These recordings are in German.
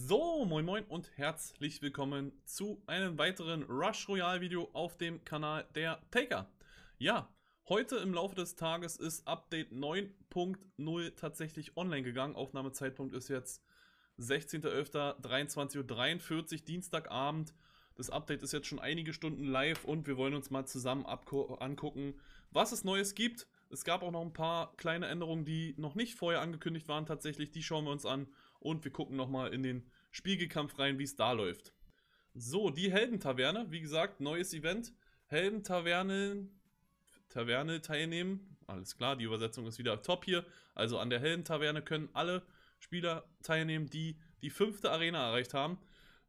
So, moin moin und herzlich willkommen zu einem weiteren Rush Royale Video auf dem Kanal der Taker. Ja, heute im Laufe des Tages ist Update 9.0 tatsächlich online gegangen. Aufnahmezeitpunkt ist jetzt 16.11.23.43 Uhr, Dienstagabend. Das Update ist jetzt schon einige Stunden live und wir wollen uns mal zusammen angucken, was es Neues gibt. Es gab auch noch ein paar kleine Änderungen, die noch nicht vorher angekündigt waren tatsächlich. Die schauen wir uns an und wir gucken nochmal in den Spiegelkampf rein, wie es da läuft. So, die Heldentaverne, wie gesagt, neues Event. Heldentaverne, Taverne teilnehmen. Alles klar, die Übersetzung ist wieder top hier. Also an der Heldentaverne können alle Spieler teilnehmen, die die fünfte Arena erreicht haben.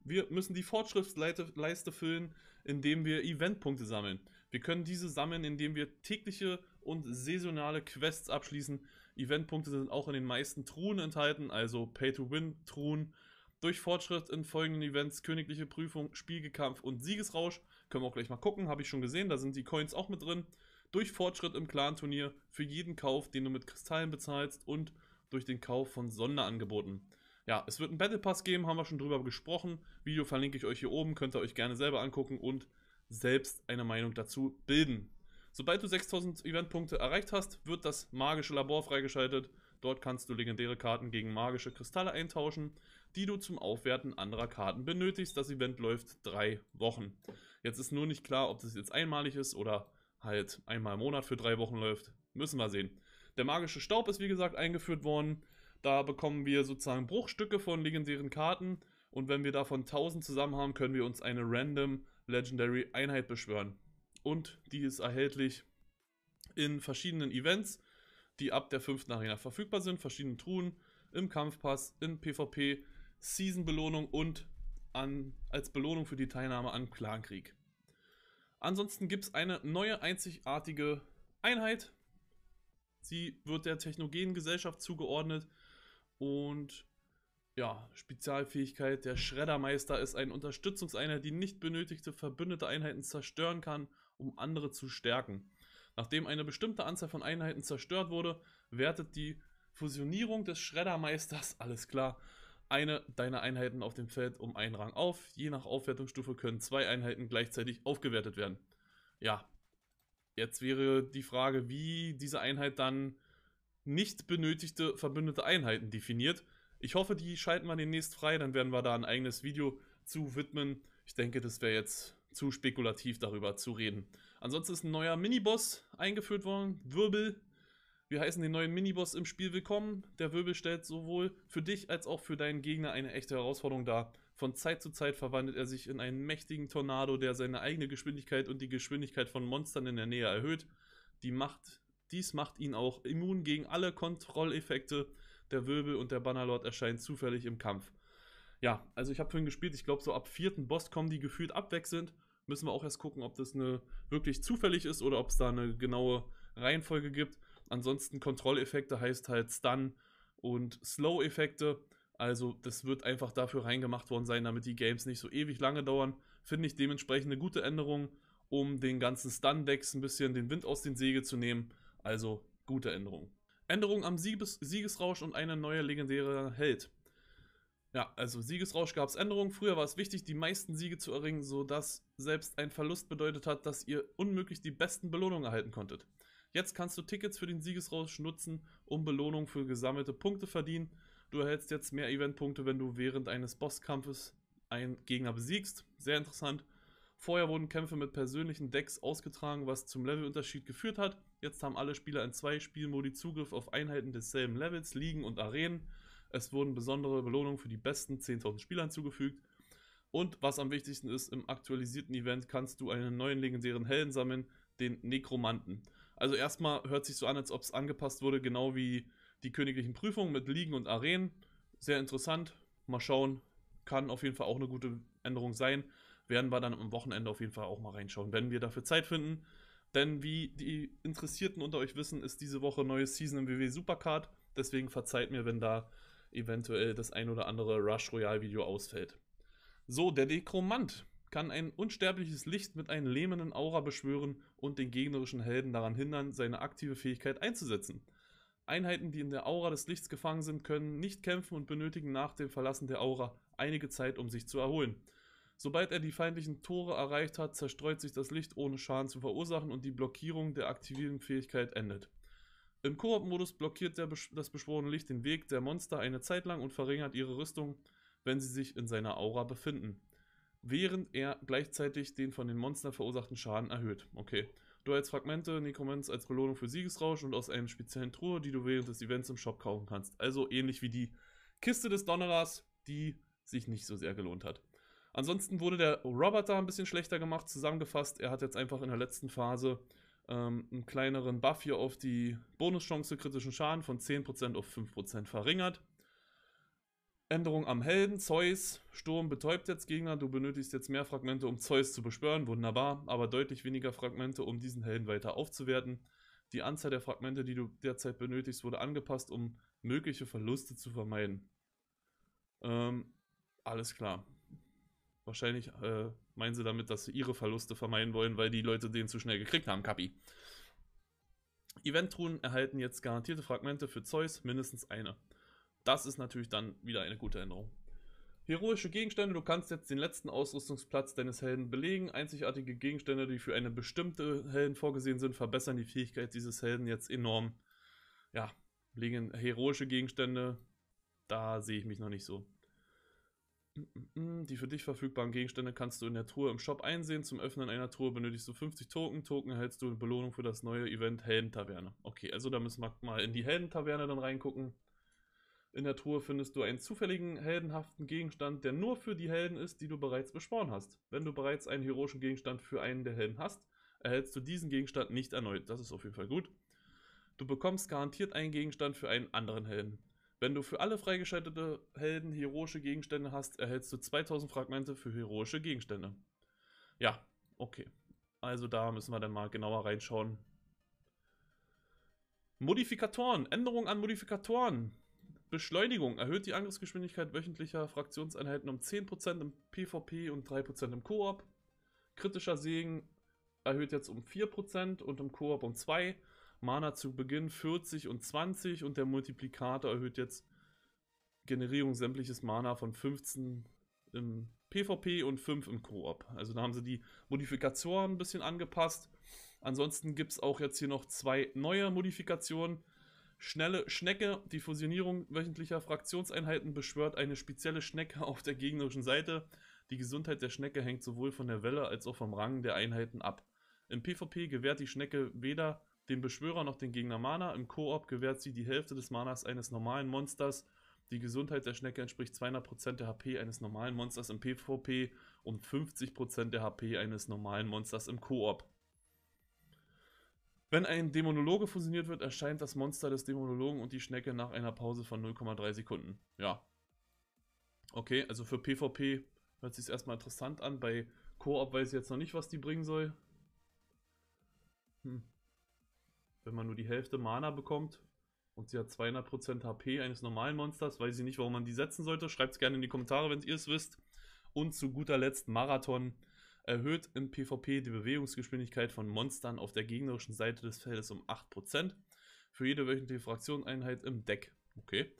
Wir müssen die Fortschrittsleiste füllen, indem wir Eventpunkte sammeln. Wir können diese sammeln, indem wir tägliche und saisonale Quests abschließen Eventpunkte sind auch in den meisten Truhen enthalten, also Pay-to-Win-Truhen. Durch Fortschritt in folgenden Events, königliche Prüfung, Spielgekampf und Siegesrausch. Können wir auch gleich mal gucken, habe ich schon gesehen, da sind die Coins auch mit drin. Durch Fortschritt im Clan-Turnier, für jeden Kauf, den du mit Kristallen bezahlst und durch den Kauf von Sonderangeboten. Ja, es wird einen Battle Pass geben, haben wir schon drüber gesprochen. Video verlinke ich euch hier oben, könnt ihr euch gerne selber angucken und selbst eine Meinung dazu bilden. Sobald du 6000 Eventpunkte erreicht hast, wird das magische Labor freigeschaltet. Dort kannst du legendäre Karten gegen magische Kristalle eintauschen, die du zum Aufwerten anderer Karten benötigst. Das Event läuft drei Wochen. Jetzt ist nur nicht klar, ob das jetzt einmalig ist oder halt einmal im Monat für drei Wochen läuft. Müssen wir sehen. Der magische Staub ist wie gesagt eingeführt worden. Da bekommen wir sozusagen Bruchstücke von legendären Karten. Und wenn wir davon 1000 zusammen haben, können wir uns eine random Legendary Einheit beschwören und die ist erhältlich in verschiedenen Events, die ab der fünften Arena verfügbar sind, verschiedenen Truhen, im Kampfpass, in PvP, Season-Belohnung und an, als Belohnung für die Teilnahme an Clankrieg. Ansonsten gibt es eine neue einzigartige Einheit. Sie wird der technogenen Gesellschaft zugeordnet und ja, Spezialfähigkeit, der Schreddermeister ist eine Unterstützungseinheit, die nicht benötigte verbündete Einheiten zerstören kann um andere zu stärken. Nachdem eine bestimmte Anzahl von Einheiten zerstört wurde, wertet die Fusionierung des Schreddermeisters, alles klar, eine deiner Einheiten auf dem Feld um einen Rang auf. Je nach Aufwertungsstufe können zwei Einheiten gleichzeitig aufgewertet werden. Ja, jetzt wäre die Frage, wie diese Einheit dann nicht benötigte verbündete Einheiten definiert. Ich hoffe, die schalten wir demnächst frei, dann werden wir da ein eigenes Video zu widmen. Ich denke, das wäre jetzt zu spekulativ darüber zu reden. Ansonsten ist ein neuer Miniboss eingeführt worden, Wirbel. Wir heißen den neuen Miniboss im Spiel willkommen. Der Wirbel stellt sowohl für dich als auch für deinen Gegner eine echte Herausforderung dar. Von Zeit zu Zeit verwandelt er sich in einen mächtigen Tornado, der seine eigene Geschwindigkeit und die Geschwindigkeit von Monstern in der Nähe erhöht. Die macht, dies macht ihn auch immun gegen alle Kontrolleffekte. Der Wirbel und der Bannerlord erscheinen zufällig im Kampf ja, also ich habe vorhin gespielt, ich glaube so ab vierten Boss kommen die gefühlt abwechselnd Müssen wir auch erst gucken, ob das eine wirklich zufällig ist oder ob es da eine genaue Reihenfolge gibt. Ansonsten Kontrolleffekte heißt halt Stun und Slow-Effekte. Also das wird einfach dafür reingemacht worden sein, damit die Games nicht so ewig lange dauern. Finde ich dementsprechend eine gute Änderung, um den ganzen Stun-Decks ein bisschen den Wind aus den Segel zu nehmen. Also gute Änderung. Änderung am Sieges Siegesrausch und eine neue legendäre Held. Ja, also Siegesrausch gab es Änderungen. Früher war es wichtig, die meisten Siege zu erringen, sodass selbst ein Verlust bedeutet hat, dass ihr unmöglich die besten Belohnungen erhalten konntet. Jetzt kannst du Tickets für den Siegesrausch nutzen, um Belohnungen für gesammelte Punkte verdienen. Du erhältst jetzt mehr Eventpunkte, wenn du während eines Bosskampfes einen Gegner besiegst. Sehr interessant. Vorher wurden Kämpfe mit persönlichen Decks ausgetragen, was zum Levelunterschied geführt hat. Jetzt haben alle Spieler in zwei Spielmodi Zugriff auf Einheiten desselben Levels, Ligen und Arenen. Es wurden besondere Belohnungen für die besten 10.000 Spieler hinzugefügt. Und was am wichtigsten ist, im aktualisierten Event kannst du einen neuen legendären Helden sammeln, den Nekromanten. Also erstmal hört sich so an, als ob es angepasst wurde, genau wie die königlichen Prüfungen mit Ligen und Arenen. Sehr interessant. Mal schauen. Kann auf jeden Fall auch eine gute Änderung sein. Werden wir dann am Wochenende auf jeden Fall auch mal reinschauen, wenn wir dafür Zeit finden. Denn wie die Interessierten unter euch wissen, ist diese Woche neue Season im WW e Supercard. Deswegen verzeiht mir, wenn da eventuell das ein oder andere Rush Royale Video ausfällt. So, der Dekromant kann ein unsterbliches Licht mit einem lähmenden Aura beschwören und den gegnerischen Helden daran hindern, seine aktive Fähigkeit einzusetzen. Einheiten, die in der Aura des Lichts gefangen sind, können nicht kämpfen und benötigen nach dem Verlassen der Aura einige Zeit, um sich zu erholen. Sobald er die feindlichen Tore erreicht hat, zerstreut sich das Licht ohne Schaden zu verursachen und die Blockierung der aktivierenden Fähigkeit endet. Im Koop-Modus blockiert Besch das beschworene Licht den Weg der Monster eine Zeit lang und verringert ihre Rüstung, wenn sie sich in seiner Aura befinden, während er gleichzeitig den von den Monstern verursachten Schaden erhöht. Okay. Du als Fragmente, Necromants als Belohnung für Siegesrausch und aus einer speziellen Truhe, die du während des Events im Shop kaufen kannst. Also ähnlich wie die Kiste des Donnerers, die sich nicht so sehr gelohnt hat. Ansonsten wurde der Roboter ein bisschen schlechter gemacht. Zusammengefasst, er hat jetzt einfach in der letzten Phase ähm, einen kleineren Buff hier auf die Bonuschance kritischen Schaden von 10% auf 5% verringert. Änderung am Helden, Zeus, Sturm betäubt jetzt Gegner, du benötigst jetzt mehr Fragmente, um Zeus zu beschwören, wunderbar, aber deutlich weniger Fragmente, um diesen Helden weiter aufzuwerten. Die Anzahl der Fragmente, die du derzeit benötigst, wurde angepasst, um mögliche Verluste zu vermeiden. Ähm, alles klar. Wahrscheinlich äh, meinen sie damit, dass sie ihre Verluste vermeiden wollen, weil die Leute den zu schnell gekriegt haben, Kapi. Event-Truhen erhalten jetzt garantierte Fragmente für Zeus, mindestens eine. Das ist natürlich dann wieder eine gute Änderung. Heroische Gegenstände, du kannst jetzt den letzten Ausrüstungsplatz deines Helden belegen. Einzigartige Gegenstände, die für eine bestimmte Helden vorgesehen sind, verbessern die Fähigkeit dieses Helden jetzt enorm. Ja, heroische Gegenstände, da sehe ich mich noch nicht so. Die für dich verfügbaren Gegenstände kannst du in der Truhe im Shop einsehen. Zum Öffnen einer Truhe benötigst du 50 Token. Token erhältst du in Belohnung für das neue Event Heldentaverne. Okay, also da müssen wir mal in die Heldentaverne dann reingucken. In der Truhe findest du einen zufälligen heldenhaften Gegenstand, der nur für die Helden ist, die du bereits beschworen hast. Wenn du bereits einen heroischen Gegenstand für einen der Helden hast, erhältst du diesen Gegenstand nicht erneut. Das ist auf jeden Fall gut. Du bekommst garantiert einen Gegenstand für einen anderen Helden. Wenn du für alle freigeschaltete Helden heroische Gegenstände hast, erhältst du 2000 Fragmente für heroische Gegenstände. Ja, okay. Also da müssen wir dann mal genauer reinschauen. Modifikatoren. Änderung an Modifikatoren. Beschleunigung. Erhöht die Angriffsgeschwindigkeit wöchentlicher Fraktionseinheiten um 10% im PvP und 3% im Koop. Kritischer Segen erhöht jetzt um 4% und im Koop um 2%. Mana zu Beginn 40 und 20 und der Multiplikator erhöht jetzt Generierung sämtliches Mana von 15 im PvP und 5 im Koop. Also da haben sie die Modifikationen ein bisschen angepasst. Ansonsten gibt es auch jetzt hier noch zwei neue Modifikationen. Schnelle Schnecke, die Fusionierung wöchentlicher Fraktionseinheiten beschwört eine spezielle Schnecke auf der gegnerischen Seite. Die Gesundheit der Schnecke hängt sowohl von der Welle als auch vom Rang der Einheiten ab. Im PvP gewährt die Schnecke weder dem Beschwörer noch den Gegner Mana. Im Koop gewährt sie die Hälfte des Manas eines normalen Monsters. Die Gesundheit der Schnecke entspricht 200% der HP eines normalen Monsters im PvP und 50% der HP eines normalen Monsters im Koop. Wenn ein Dämonologe fusioniert wird, erscheint das Monster des Dämonologen und die Schnecke nach einer Pause von 0,3 Sekunden. Ja. Okay, also für PvP hört sich es erstmal interessant an. Bei Koop weiß ich jetzt noch nicht, was die bringen soll. Hm wenn man nur die Hälfte Mana bekommt und sie hat 200% HP eines normalen Monsters, weiß ich nicht, warum man die setzen sollte. Schreibt es gerne in die Kommentare, wenn ihr es wisst. Und zu guter Letzt Marathon erhöht im PvP die Bewegungsgeschwindigkeit von Monstern auf der gegnerischen Seite des Feldes um 8% für jede wöchentliche Fraktionseinheit im Deck. Okay.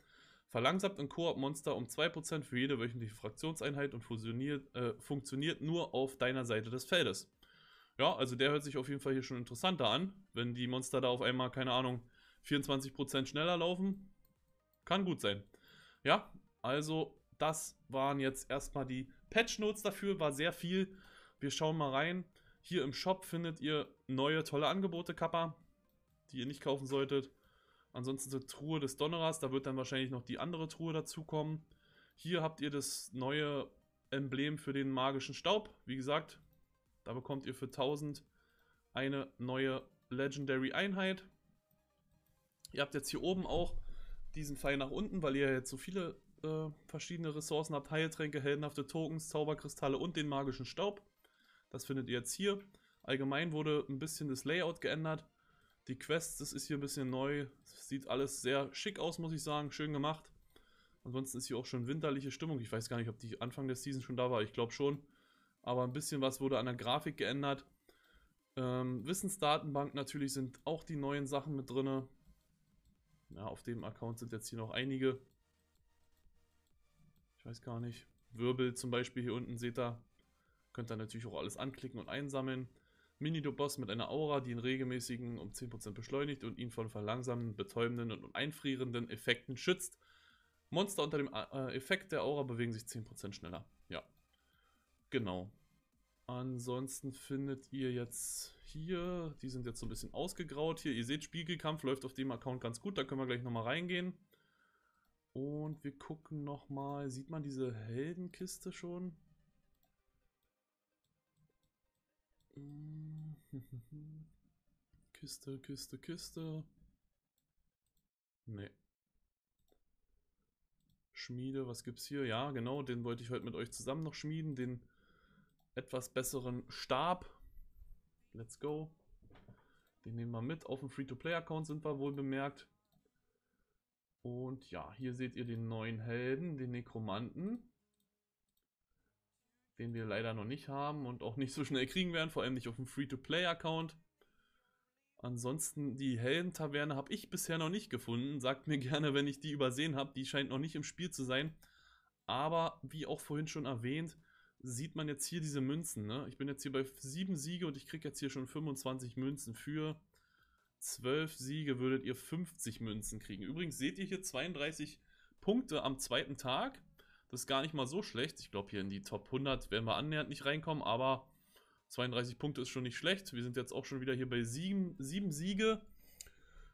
Verlangsamt in Koop Monster um 2% für jede wöchentliche Fraktionseinheit und fusioniert, äh, funktioniert nur auf deiner Seite des Feldes. Ja, also der hört sich auf jeden Fall hier schon interessanter an, wenn die Monster da auf einmal, keine Ahnung, 24% schneller laufen. Kann gut sein. Ja, also das waren jetzt erstmal die Patch Notes dafür, war sehr viel. Wir schauen mal rein. Hier im Shop findet ihr neue tolle Angebote, Kappa, die ihr nicht kaufen solltet. Ansonsten zur Truhe des Donnerers, da wird dann wahrscheinlich noch die andere Truhe dazukommen. Hier habt ihr das neue Emblem für den magischen Staub. Wie gesagt, da bekommt ihr für 1000 eine neue Legendary Einheit. Ihr habt jetzt hier oben auch diesen Pfeil nach unten, weil ihr jetzt so viele äh, verschiedene Ressourcen habt. Heiltränke, heldenhafte Tokens, Zauberkristalle und den magischen Staub. Das findet ihr jetzt hier. Allgemein wurde ein bisschen das Layout geändert. Die Quests, das ist hier ein bisschen neu. Das sieht alles sehr schick aus, muss ich sagen. Schön gemacht. Ansonsten ist hier auch schon winterliche Stimmung. Ich weiß gar nicht, ob die Anfang der Season schon da war. Ich glaube schon aber ein bisschen was wurde an der Grafik geändert. Ähm, Wissensdatenbank natürlich sind auch die neuen Sachen mit drin. Ja, auf dem Account sind jetzt hier noch einige. Ich weiß gar nicht. Wirbel zum Beispiel hier unten seht ihr. Könnt ihr natürlich auch alles anklicken und einsammeln. Mini-Boss mit einer Aura, die ihn regelmäßigen um 10% beschleunigt und ihn von verlangsamenden, betäubenden und einfrierenden Effekten schützt. Monster unter dem äh, Effekt der Aura bewegen sich 10% schneller. Genau. Ansonsten findet ihr jetzt hier, die sind jetzt so ein bisschen ausgegraut hier. Ihr seht, Spiegelkampf läuft auf dem Account ganz gut, da können wir gleich nochmal reingehen. Und wir gucken nochmal, sieht man diese Heldenkiste schon? Kiste, Kiste, Kiste. Nee. Schmiede, was gibt's hier? Ja, genau, den wollte ich heute mit euch zusammen noch schmieden. Den etwas besseren Stab. Let's go. Den nehmen wir mit. Auf dem Free-to-Play-Account sind wir wohl bemerkt. Und ja, hier seht ihr den neuen Helden, den Nekromanten. Den wir leider noch nicht haben und auch nicht so schnell kriegen werden. Vor allem nicht auf dem Free-to-Play-Account. Ansonsten die Helden-Taverne habe ich bisher noch nicht gefunden. Sagt mir gerne, wenn ich die übersehen habe. Die scheint noch nicht im Spiel zu sein. Aber wie auch vorhin schon erwähnt, sieht man jetzt hier diese Münzen. Ne? Ich bin jetzt hier bei 7 Siege und ich kriege jetzt hier schon 25 Münzen. Für 12 Siege würdet ihr 50 Münzen kriegen. Übrigens seht ihr hier 32 Punkte am zweiten Tag. Das ist gar nicht mal so schlecht. Ich glaube, hier in die Top 100 werden wir annähernd nicht reinkommen, aber 32 Punkte ist schon nicht schlecht. Wir sind jetzt auch schon wieder hier bei 7, 7 Siege.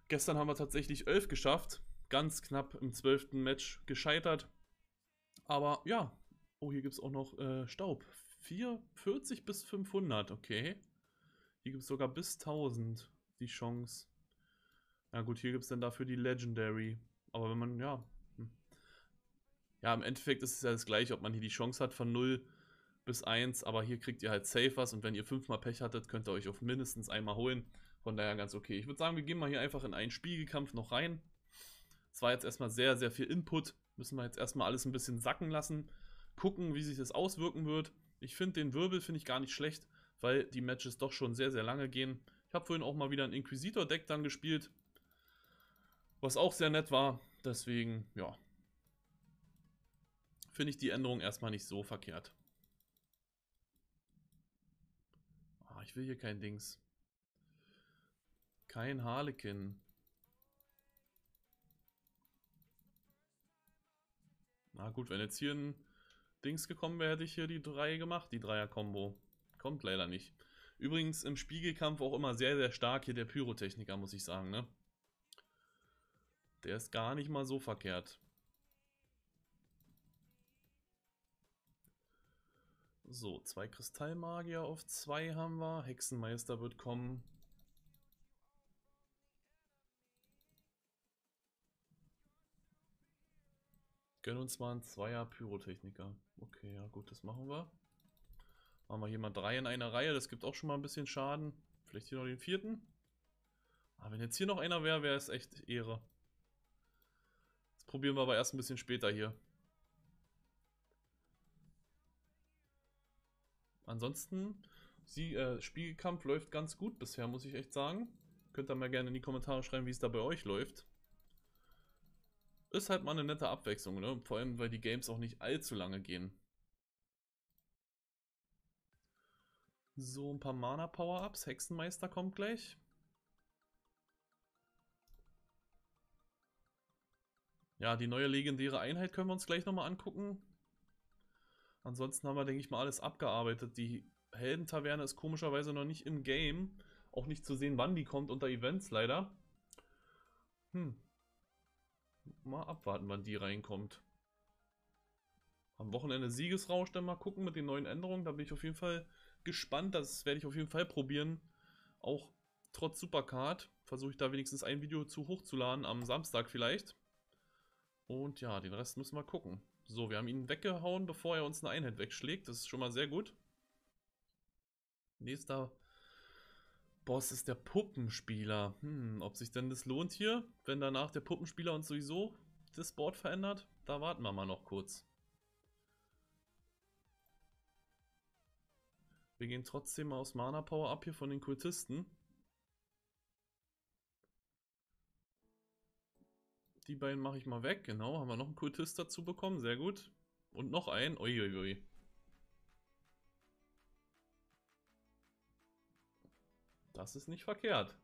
Gestern haben wir tatsächlich 11 geschafft. Ganz knapp im 12. Match gescheitert. Aber ja, Oh, hier gibt es auch noch äh, Staub. 440 bis 500, okay. Hier gibt es sogar bis 1000 die Chance. Na gut, hier gibt es dann dafür die Legendary. Aber wenn man, ja. Hm. Ja, im Endeffekt ist es ja das gleiche, ob man hier die Chance hat von 0 bis 1. Aber hier kriegt ihr halt safe was. Und wenn ihr 5 mal Pech hattet, könnt ihr euch auf mindestens einmal holen. Von daher ganz okay. Ich würde sagen, wir gehen mal hier einfach in einen Spiegelkampf noch rein. Es war jetzt erstmal sehr, sehr viel Input. Müssen wir jetzt erstmal alles ein bisschen sacken lassen gucken, wie sich das auswirken wird. Ich finde den Wirbel finde ich gar nicht schlecht, weil die Matches doch schon sehr, sehr lange gehen. Ich habe vorhin auch mal wieder ein Inquisitor-Deck dann gespielt, was auch sehr nett war. Deswegen, ja, finde ich die Änderung erstmal nicht so verkehrt. Ah, ich will hier kein Dings. Kein Harlekin. Na gut, wenn jetzt hier ein Dings gekommen wäre, hätte ich hier die 3 gemacht, die Dreier-Kombo. Kommt leider nicht. Übrigens im Spiegelkampf auch immer sehr, sehr stark hier der Pyrotechniker, muss ich sagen, ne? Der ist gar nicht mal so verkehrt. So, zwei Kristallmagier auf zwei haben wir. Hexenmeister wird kommen. Gönnen uns mal ein Zweier Pyrotechniker. Okay, ja gut, das machen wir. Machen wir hier mal drei in einer Reihe. Das gibt auch schon mal ein bisschen Schaden. Vielleicht hier noch den vierten. Aber ah, wenn jetzt hier noch einer wäre, wäre es echt Ehre. Das probieren wir aber erst ein bisschen später hier. Ansonsten, Sie, äh, Spiegelkampf läuft ganz gut bisher, muss ich echt sagen. Könnt ihr mal gerne in die Kommentare schreiben, wie es da bei euch läuft. Ist halt mal eine nette Abwechslung, ne? Vor allem, weil die Games auch nicht allzu lange gehen. So, ein paar Mana-Power-Ups. Hexenmeister kommt gleich. Ja, die neue legendäre Einheit können wir uns gleich nochmal angucken. Ansonsten haben wir, denke ich mal, alles abgearbeitet. Die Heldentaverne ist komischerweise noch nicht im Game. Auch nicht zu sehen, wann die kommt unter Events leider. Hm. Mal abwarten, wann die reinkommt. Am Wochenende Siegesrausch dann mal gucken mit den neuen Änderungen. Da bin ich auf jeden Fall gespannt. Das werde ich auf jeden Fall probieren. Auch trotz Supercard versuche ich da wenigstens ein Video zu hochzuladen am Samstag vielleicht. Und ja, den Rest müssen wir gucken. So, wir haben ihn weggehauen, bevor er uns eine Einheit wegschlägt. Das ist schon mal sehr gut. Nächster Boss ist der Puppenspieler. Hm, ob sich denn das lohnt hier, wenn danach der Puppenspieler uns sowieso das Board verändert? Da warten wir mal noch kurz. Wir gehen trotzdem mal aus Mana Power ab hier von den Kultisten. Die beiden mache ich mal weg. Genau, haben wir noch einen Kultist dazu bekommen. Sehr gut. Und noch einen. Uiuiui. Ui, ui. Das ist nicht verkehrt.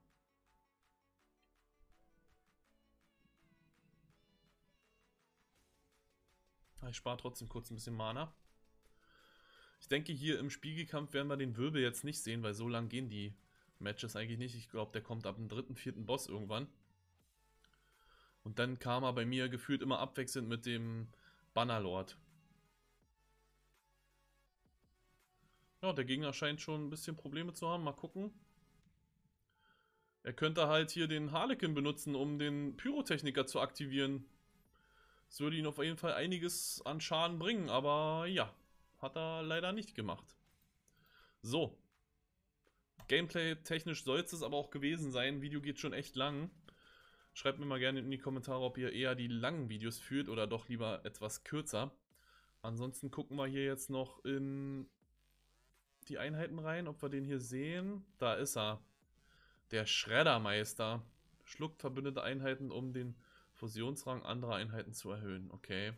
Ich spare trotzdem kurz ein bisschen Mana. Ich denke, hier im Spiegelkampf werden wir den Wirbel jetzt nicht sehen, weil so lang gehen die Matches eigentlich nicht. Ich glaube, der kommt ab dem dritten, vierten Boss irgendwann. Und dann kam er bei mir gefühlt immer abwechselnd mit dem Bannerlord. Ja, der Gegner scheint schon ein bisschen Probleme zu haben. Mal gucken. Er könnte halt hier den Harlequin benutzen, um den Pyrotechniker zu aktivieren. Das würde ihn auf jeden Fall einiges an Schaden bringen, aber ja, hat er leider nicht gemacht. So. Gameplay-technisch soll es aber auch gewesen sein. Video geht schon echt lang. Schreibt mir mal gerne in die Kommentare, ob ihr eher die langen Videos führt oder doch lieber etwas kürzer. Ansonsten gucken wir hier jetzt noch in die Einheiten rein, ob wir den hier sehen. Da ist er. Der Schreddermeister schluckt verbündete Einheiten, um den Fusionsrang anderer Einheiten zu erhöhen. Okay.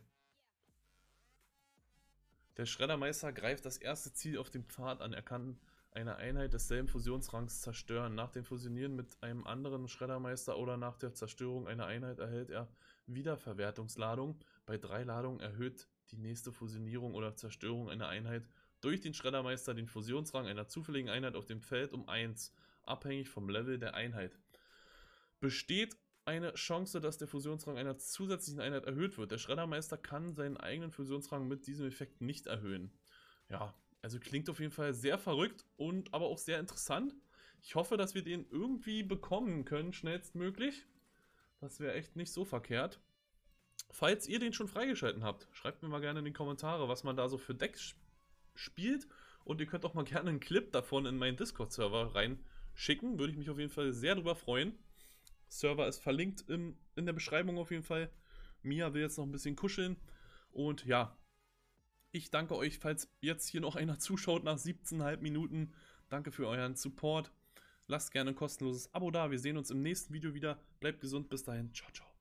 Der Schreddermeister greift das erste Ziel auf dem Pfad an. Er kann eine Einheit desselben Fusionsrangs zerstören. Nach dem Fusionieren mit einem anderen Schreddermeister oder nach der Zerstörung einer Einheit erhält er Wiederverwertungsladung. Bei drei Ladungen erhöht die nächste Fusionierung oder Zerstörung einer Einheit durch den Schreddermeister den Fusionsrang einer zufälligen Einheit auf dem Feld um 1 abhängig vom Level der Einheit. Besteht eine Chance, dass der Fusionsrang einer zusätzlichen Einheit erhöht wird. Der Schreddermeister kann seinen eigenen Fusionsrang mit diesem Effekt nicht erhöhen. Ja, also klingt auf jeden Fall sehr verrückt und aber auch sehr interessant. Ich hoffe, dass wir den irgendwie bekommen können, schnellstmöglich. Das wäre echt nicht so verkehrt. Falls ihr den schon freigeschalten habt, schreibt mir mal gerne in die Kommentare, was man da so für Decks spielt. Und ihr könnt auch mal gerne einen Clip davon in meinen Discord-Server rein schicken. Würde ich mich auf jeden Fall sehr drüber freuen. Server ist verlinkt im, in der Beschreibung auf jeden Fall. Mia will jetzt noch ein bisschen kuscheln. Und ja, ich danke euch, falls jetzt hier noch einer zuschaut nach 17,5 Minuten. Danke für euren Support. Lasst gerne ein kostenloses Abo da. Wir sehen uns im nächsten Video wieder. Bleibt gesund. Bis dahin. Ciao, ciao.